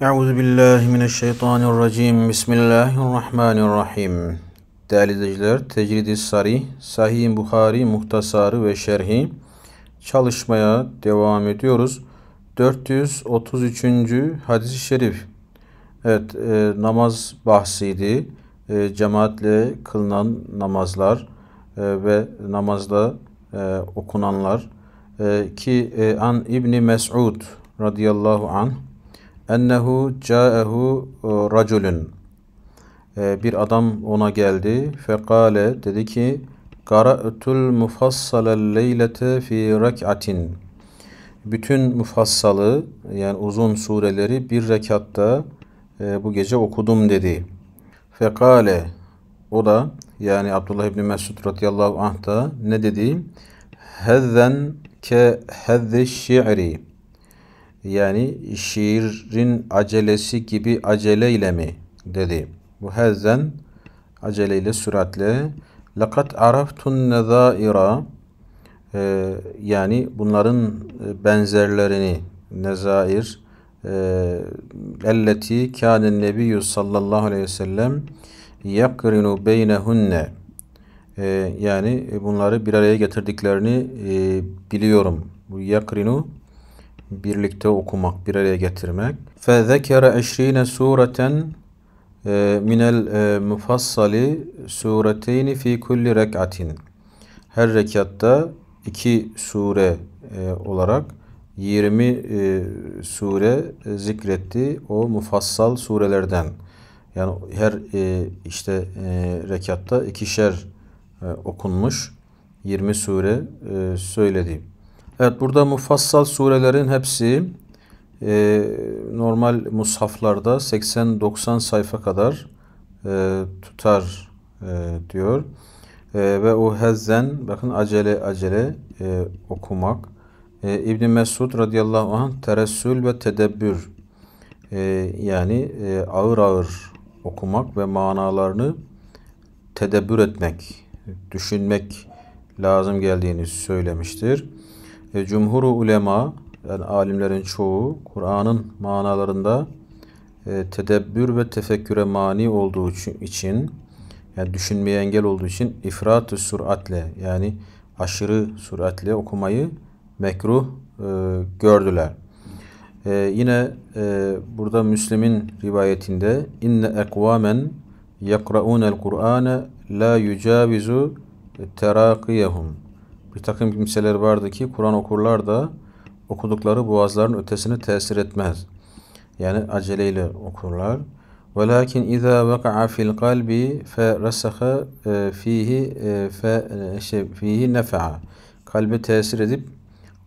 Euzu billahi mineşşeytanirracim. Bismillahirrahmanirrahim. Değerli izleyiciler, Tecrid-i Sari, Sahih Buhari muhtasarı ve şerhi çalışmaya devam ediyoruz. 433. hadis-i şerif. Evet, e, namaz bahsiydi. E, cemaatle kılınan namazlar e, ve namazda e, okunanlar e, ki e, an İbni Mes'ud radıyallahu anh ennehu ca'ehu e, raculun e, bir adam ona geldi. Fekale dedi ki Qara'tul mufassale leylete fi rakatin bütün mufassalı yani uzun sureleri bir rekatta e, bu gece okudum dedi. Fekale o da yani Abdullah İbni Mesud radıyallahu anh da ne dedi? Hezzen ke hezze şi'ri yani şiirin acelesi gibi aceleyle mi? dedi. Bu Muhezzen aceleyle süratle Lakat عَرَفْتُ النَّذَائِرَ ee, yani bunların e, benzerlerini nezair e, elleti kânen nebiyyü sallallahu aleyhi ve sellem yakrinu beynehunne e, yani bunları bir araya getirdiklerini biliyorum. Bu yakrinu birlikte okumak, bir araya getirmek. فَذَكَرَ اَشْر۪ينَ سُورَةً مِنَ الْمُفَصَّلِ سُورَتَيْنِ fi kulli رَكْعَةٍ Her rekatta iki sure e, olarak 20 e, sure zikretti o mufassal surelerden. Yani her e, işte rekatta ikişer okunmuş 20 sure söyledi. Evet burada mufassal surelerin hepsi e, normal mushaflarda 80-90 sayfa kadar e, tutar e, diyor. E, ve o hezzen bakın acele acele e, okumak. E, İbn Mesud radıyallahu anh teressül ve tedebbür e, yani e, ağır ağır okumak ve manalarını tedebbür etmek, düşünmek lazım geldiğini söylemiştir. E, cumhur ulema yani alimlerin çoğu Kur'an'ın manalarında e, tedebbür ve tefekküre mani olduğu için yani düşünmeye engel olduğu için ifrat süratle yani aşırı süratle okumayı mekruh e, gördüler. E, yine e, burada Müslim'in rivayetinde inne ekvamen yakraunel Kur'ane la yucavizu terakiyehum bir takım kimseler vardı ki Kur'an okurlar da okudukları boğazların ötesini tesir etmez. Yani aceleyle okurlar. iza وَلَكِنْ اِذَا وَقَعَ فِي الْقَلْبِ fihi ف۪يهِ ف۪يهِ نَفَعَ Kalbe tesir edip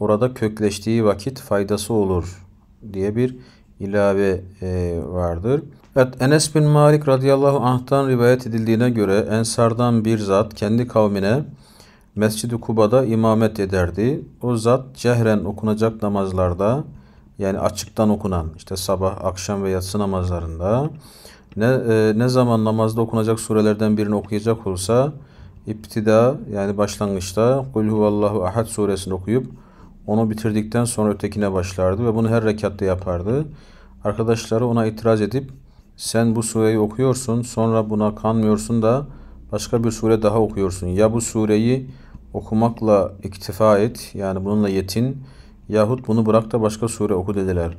orada kökleştiği vakit faydası olur diye bir ilave e, vardır. Evet, Enes bin Malik radıyallahu anh'tan rivayet edildiğine göre Ensardan bir zat kendi kavmine Mescid-i Kuba'da imamet ederdi. O zat cehren okunacak namazlarda yani açıktan okunan işte sabah, akşam ve yatsı namazlarında ne, e, ne zaman namazda okunacak surelerden birini okuyacak olsa iptida yani başlangıçta Kul huvallahu ahad suresini okuyup onu bitirdikten sonra ötekine başlardı ve bunu her rekatta yapardı. Arkadaşları ona itiraz edip sen bu sureyi okuyorsun sonra buna kanmıyorsun da başka bir sure daha okuyorsun. Ya bu sureyi okumakla iktifa et yani bununla yetin yahut bunu bırak da başka sure oku dediler.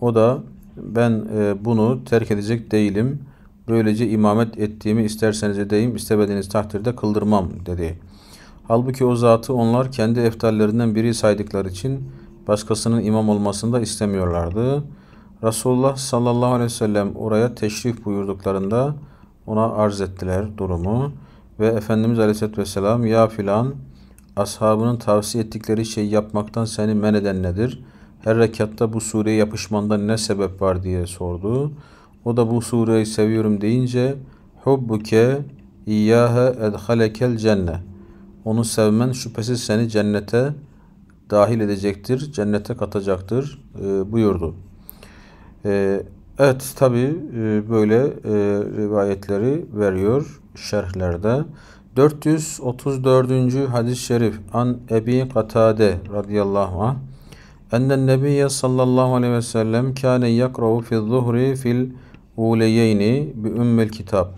O da ben e, bunu terk edecek değilim. Böylece imamet ettiğimi isterseniz edeyim, istemediğiniz takdirde kıldırmam dedi. Halbuki o zatı onlar kendi eftallerinden biri saydıkları için başkasının imam olmasını da istemiyorlardı. Resulullah sallallahu aleyhi ve sellem oraya teşrif buyurduklarında ona arz ettiler durumu ve Efendimiz aleyhisselatü vesselam ya filan ashabının tavsiye ettikleri şeyi yapmaktan seni men eden nedir? Her rekatta bu sureye yapışmandan ne sebep var diye sordu. O da bu sureyi seviyorum deyince hubbuke iyyahe edhalekel cenne. Onu sevmen şüphesiz seni cennete dahil edecektir, cennete katacaktır e, buyurdu. E, evet tabi e, böyle e, rivayetleri veriyor şerhlerde. 434. hadis-i şerif an Ebi Katade radıyallahu anh Ennen Nebiye sallallahu aleyhi ve sellem kâne yakrahu fi zuhri fil uleyeyni bi ümmel kitap.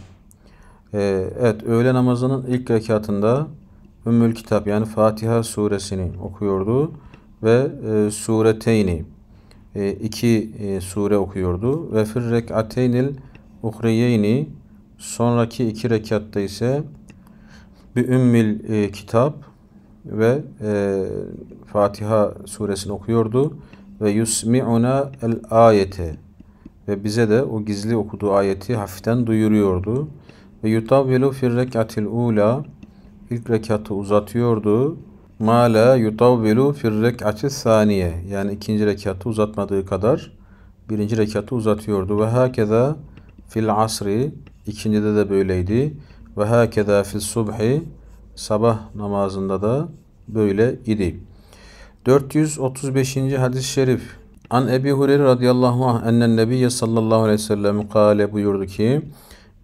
Ee, evet öğle namazının ilk rekatında Ümmül Kitap yani Fatiha suresini okuyordu ve e, sureteyni e, iki e, sure okuyordu ve fir rekateynil uhriyeyni sonraki iki rekatta ise bir ümmil e, kitap ve e, Fatiha suresini okuyordu ve yusmi'una el ayete ve bize de o gizli okuduğu ayeti hafiften duyuruyordu. Ve yutavvilu fir rekatil ula ilk rekatı uzatıyordu. Ma la yutavvilu fir rekati saniye yani ikinci rekatı uzatmadığı kadar birinci rekatı uzatıyordu. Ve hakeza fil asri ikincide de böyleydi. Ve hakeza fil subhi sabah namazında da böyle idi. 435. hadis-i şerif An Ebi Hureyre radıyallahu anh ennen nebiyye sallallahu aleyhi ve sellem kale buyurdu ki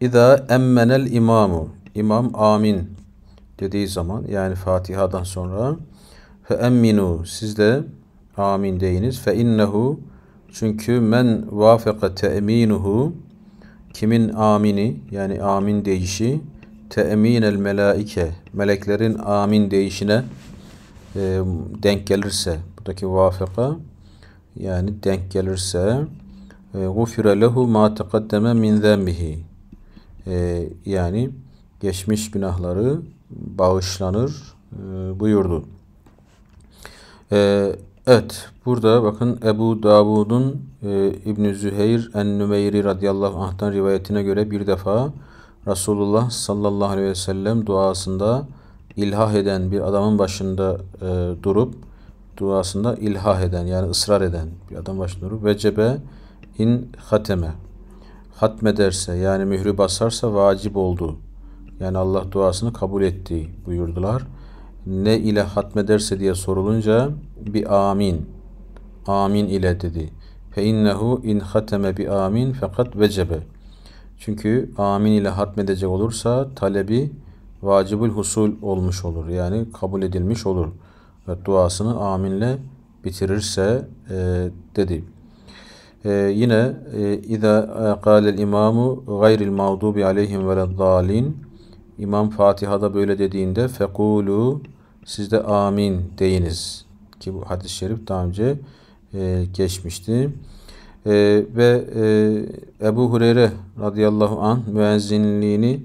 İza emmenel imamu İmam amin dediği zaman yani Fatiha'dan sonra fe emminu siz de amin deyiniz fe innehu çünkü men vafaka te'minuhu kimin amini yani amin deyişi te'minel melaike meleklerin amin deyişine e, denk gelirse buradaki vafaka yani denk gelirse e, gufire lehu ma teqaddeme min zembihi e, yani geçmiş günahları bağışlanır e, buyurdu. E, evet burada bakın Ebu Davud'un e, İbn Züheyr en-Nümeyri radıyallahu anh'tan rivayetine göre bir defa Resulullah sallallahu aleyhi ve sellem duasında ilhah eden bir adamın başında e, durup duasında ilhah eden yani ısrar eden bir adam başında durup vecebe in hateme hatmederse yani mührü basarsa vacip oldu. Yani Allah duasını kabul etti buyurdular. Ne ile hatmederse diye sorulunca bir amin. Amin ile dedi. Fe innehu in hateme bi amin fakat vecebe. Çünkü amin ile hatmedecek olursa talebi vacibül husul olmuş olur. Yani kabul edilmiş olur. Ve duasını aminle bitirirse e, dedi. E, yine اِذَا قَالَ الْاِمَامُ غَيْرِ الْمَغْضُوبِ عَلَيْهِمْ وَلَدَّالِينَ İmam Fatiha'da böyle dediğinde fekulu siz de amin deyiniz. Ki bu hadis-i şerif daha önce e, geçmişti e, ve e, Ebu Hureyre radıyallahu an müezzinliğini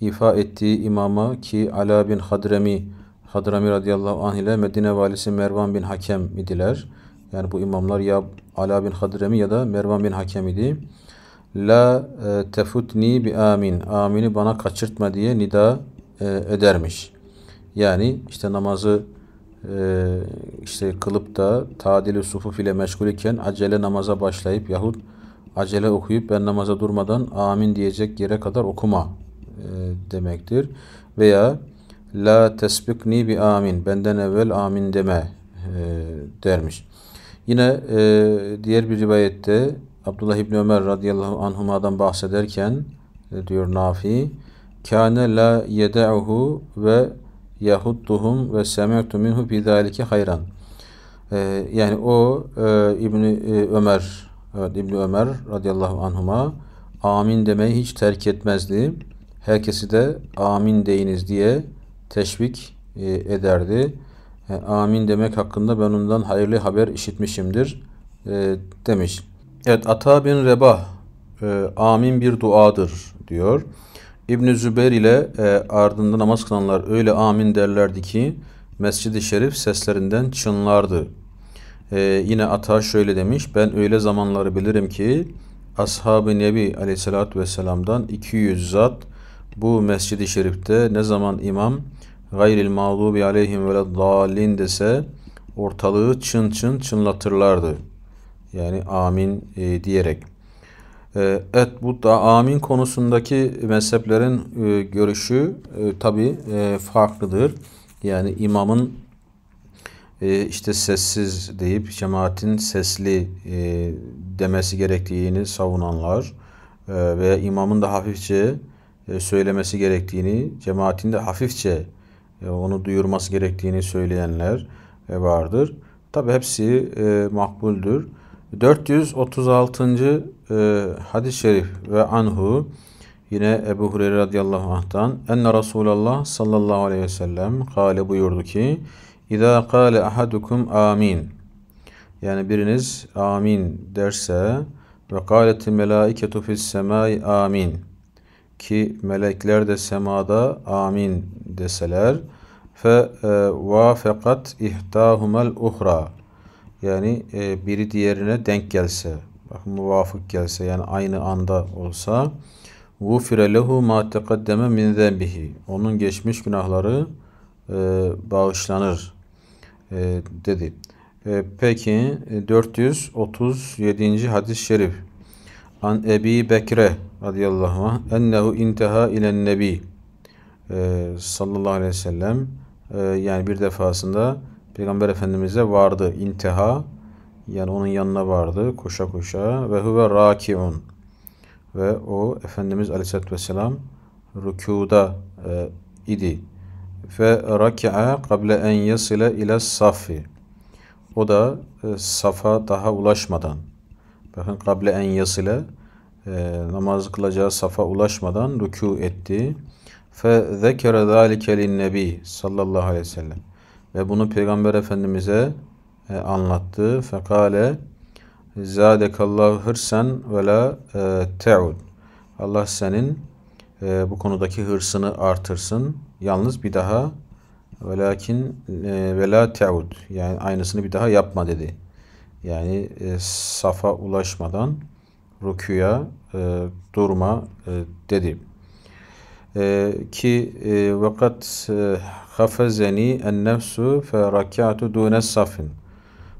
ifa ettiği imama ki Ala bin Hadremi Hadrami radıyallahu anh ile Medine valisi Mervan bin Hakem idiler. Yani bu imamlar ya Ala bin Hadremi ya da Mervan bin Hakem idi. La e, tefutni bi amin. Amini bana kaçırtma diye nida e, edermiş. Yani işte namazı ee, işte kılıp da tadili sufuf ile meşgul iken acele namaza başlayıp yahut acele okuyup ben namaza durmadan amin diyecek yere kadar okuma e, demektir. Veya la tesbikni bi amin benden evvel amin deme e, dermiş. Yine e, diğer bir rivayette Abdullah İbni Ömer radıyallahu anhuma'dan bahsederken diyor Nafi kâne la yede'uhu ve yahudduhum ve semi'tu minhu bidalike hayran. Ee, yani o e, İbni e, Ömer evet, İbni Ömer radıyallahu anhuma amin demeyi hiç terk etmezdi. Herkesi de amin deyiniz diye teşvik e, ederdi. E, amin demek hakkında ben ondan hayırlı haber işitmişimdir demiş. Evet Ata bin Rebah amin bir duadır diyor. İbn Zübeyr ile e, ardında namaz kılanlar öyle amin derlerdi ki Mescid-i Şerif seslerinden çınlardı. E, yine Ata şöyle demiş. Ben öyle zamanları bilirim ki Ashab-ı Nebi aleyhissalatü vesselam'dan 200 zat bu Mescid-i Şerif'te ne zaman imam gayril mağdubi aleyhim ve dalin dese ortalığı çın çın çınlatırlardı. Yani amin e, diyerek. Ee, evet bu da amin konusundaki mezheplerin e, görüşü e, tabi e, farklıdır. Yani imamın işte sessiz deyip cemaatin sesli demesi gerektiğini savunanlar e, veya imamın da hafifçe söylemesi gerektiğini, cemaatin de hafifçe onu duyurması gerektiğini söyleyenler vardır. Tabi hepsi makbuldür. 436. E, hadis-i şerif ve anhu yine Ebu Hureyre radıyallahu anh'tan enne Resulallah sallallahu aleyhi ve sellem kale buyurdu ki İza kale ahadukum amin yani biriniz amin derse ve kaleti melaiketu fis semai amin ki melekler de semada amin deseler fe e, vafakat ihtahumel uhra yani e, biri diğerine denk gelse, bak muvafık gelse yani aynı anda olsa غُفِرَ لَهُ مَا تَقَدَّمَ مِنْ ذَنْبِهِ Onun geçmiş günahları e, bağışlanır e, dedi. E, peki 437. E, hadis-i şerif An Ebi Bekre radıyallahu anh ennehu intaha ilen nebi e, sallallahu aleyhi ve sellem e, yani bir defasında Peygamber Efendimiz'e vardı. İntiha yani onun yanına vardı koşa koşa ve huve rakiun ve o Efendimiz Aleyhisselatü Vesselam rükuda e, idi ve raki'a kable en yasile ile safi o da e, safa daha ulaşmadan bakın kable en yasile e, namaz kılacağı safa ulaşmadan rükû etti fe zekere zâlike nebi sallallahu aleyhi ve sellem ve bunu Peygamber Efendimiz'e e, anlattı. Fekale Zadekallahu hırsen ve la e, te'ud. Allah senin e, bu konudaki hırsını artırsın. Yalnız bir daha ve lakin e, ve la te'ud. Yani aynısını bir daha yapma dedi. Yani e, safa ulaşmadan rüküya e, durma e, dedi. Ee, ki vakat e, e hafezeni en nefsu fe rakatu dune safin.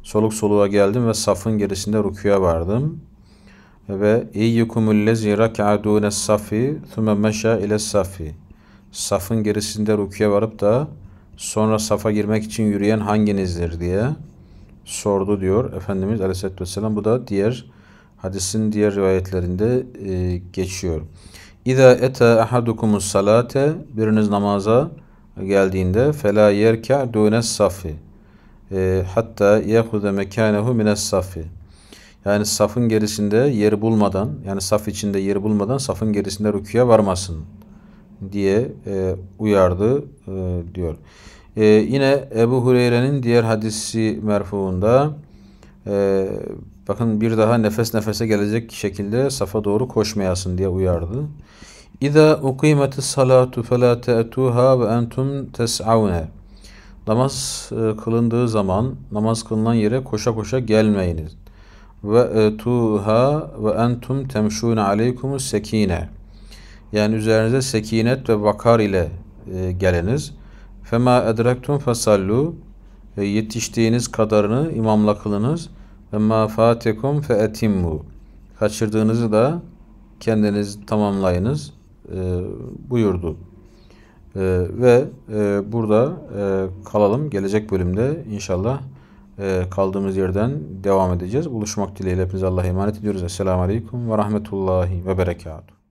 Soluk soluğa geldim ve safın gerisinde rüküye vardım. Ve iyyukumul lezi rak'a dune safi thume meşa ile safi. Safın gerisinde rüküye varıp da sonra safa girmek için yürüyen hanginizdir diye sordu diyor Efendimiz Aleyhisselatü Vesselam. Bu da diğer hadisin diğer rivayetlerinde e, geçiyor. İza ete ahadukumus salate biriniz namaza geldiğinde fela yerka dunes safi e, hatta yehude mekanehu mines safi yani safın gerisinde yeri bulmadan yani saf içinde yeri bulmadan safın gerisinde rüküye varmasın diye e, uyardı e, diyor. E, yine Ebu Hureyre'nin diğer hadisi merfuunda e, Bakın bir daha nefes nefese gelecek şekilde safa doğru koşmayasın diye uyardı. İza ukimeti salatu fela te'tuha ve entum tes'avne. Namaz e, kılındığı zaman namaz kılınan yere koşa koşa gelmeyiniz. Ve tuha ve entum temşune aleykumu sekine. Yani üzerinize sekinet ve vakar ile e, geliniz. Fema edrektum fesallu e, yetiştiğiniz kadarını imamla kılınız.'' Ve ma fatekum fe etimmu. Kaçırdığınızı da kendiniz tamamlayınız e, buyurdu. E, ve e, burada e, kalalım. Gelecek bölümde inşallah e, kaldığımız yerden devam edeceğiz. Buluşmak dileğiyle hepinize Allah'a emanet ediyoruz. Esselamu Aleyküm ve Rahmetullahi ve Berekatuhu.